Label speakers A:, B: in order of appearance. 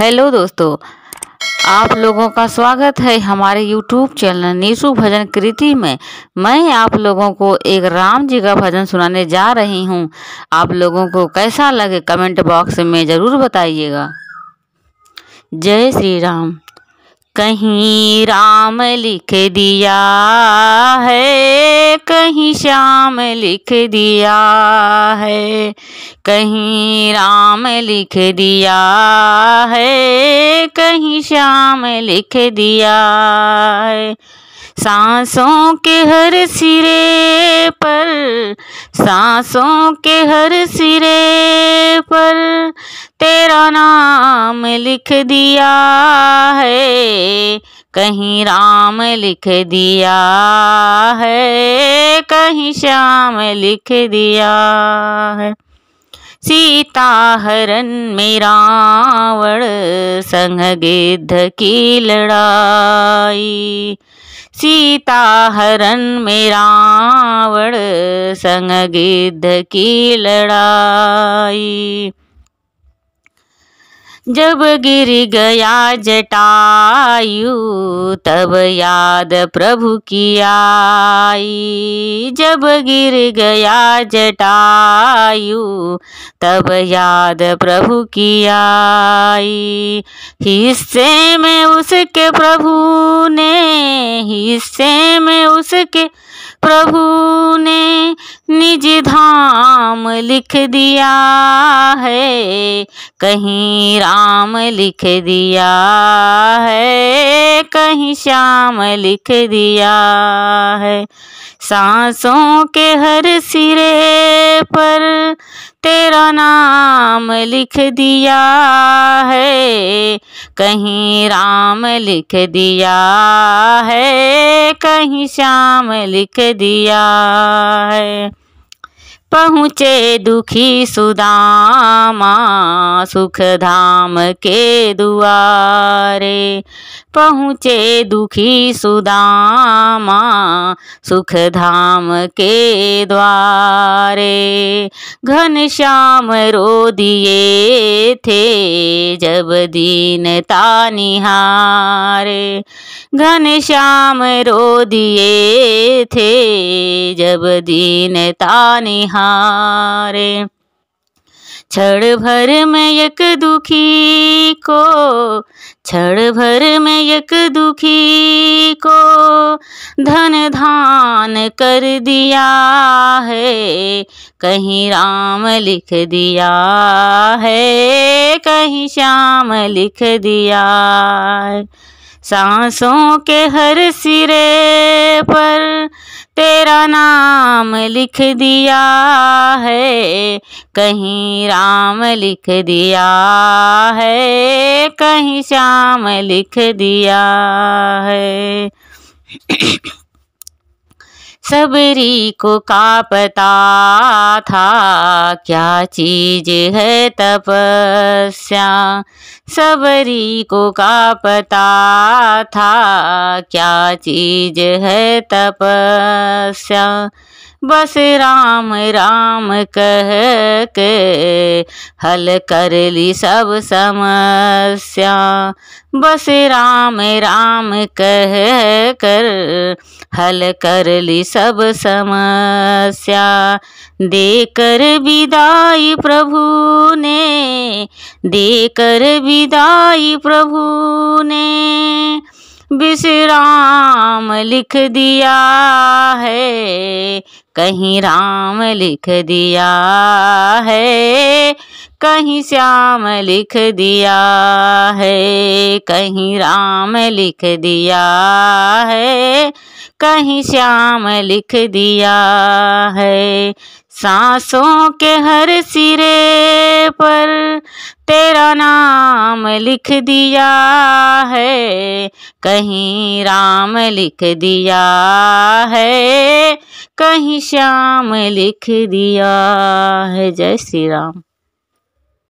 A: hello दोस्तों आप लोगों का स्वागत है हमारे यूट्यूब चैनल नीशु भजन कृति में मैं आप लोगों को एक राम जी का भजन सुनाने जा रही हूँ आप लोगों को कैसा लगे कमेंट बॉक्स में ज़रूर बताइएगा जय श्री राम कहीं राम लिख दिया है कहीं श्याम लिख दिया है कहीं राम लिख दिया है कहीं श्याम लिख दिया है सांसों के हर सिरे पर सांसों के हर सिरे पर तेरा नाम लिख दिया है कहीं राम लिख दिया है कहीं श्याम लिख दिया है सीता हरण में रावण संग गिद्ध की लड़ाई सीता हरण में रावण संग गिद्ध की लड़ाई जब गिर गया जटायु तब याद प्रभु की आई जब गिर गया जटायु तब याद प्रभु की आई हिस्से में उसके प्रभु ने हिस्से में उसके प्रभु ने निज धाम लिख दिया है कहीं राम लिख दिया है कहीं श्याम लिख दिया है सांसों के हर सिरे पर तेरा नाम राम लिख दिया है कहीं राम लिख दिया है कहीं श्याम लिख दिया है पहुँचे दुखी सुदामा सुख धाम के दुआरे पहुँचे दुखी सुदामा सुख धाम के द्वारे घन श्याम रो दिए थे जब दीन तानिहारे घन श्याम रो दिए थे जब दीन तानिहारे क्षण भर में एक दुखी को क्षण भर में एक दुखी को धन धान कर दिया है कहीं राम लिख दिया है कहीं श्याम लिख दिया सांसों के हर सिरे तेरा नाम लिख दिया है कहीं राम लिख दिया है कहीं श्याम लिख दिया है सबरी को का पता था क्या चीज है तपस्या सबरी को का पता था क्या चीज है तपस्या बस राम राम कह के हल कर ली सब समस्या बस राम राम कह कर हल कर ली सब समस्या देकर विदाई प्रभु ने देकर विदाई प्रभु ने विश्राम लिख दिया है कहीं राम लिख दिया है कहीं श्याम लिख दिया है कहीं राम लिख दिया है कहीं श्याम लिख दिया है सांसों के हर सिरे पर तेरा नाम लिख दिया है कहीं राम लिख दिया है कहीं श्याम लिख दिया है जय श्री राम